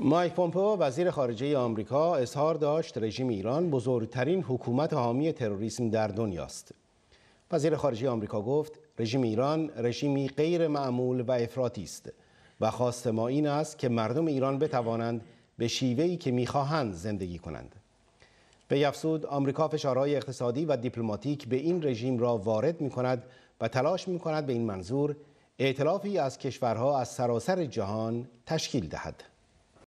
مایک پومپو وزیر خارجه آمریکا اظهار داشت رژیم ایران بزرگترین حکومت حامی تروریسم در دنیاست. وزیر خارجه آمریکا گفت رژیم ایران رژیمی غیر معمول و افراطی است و خواست ما این است که مردم ایران بتوانند به شیوهی که میخواهند زندگی کنند. به افزود آمریکا فشارهای اقتصادی و دیپلماتیک به این رژیم را وارد می کند و تلاش می کند به این منظور اعتلافی از کشورها از سراسر جهان تشکیل دهد.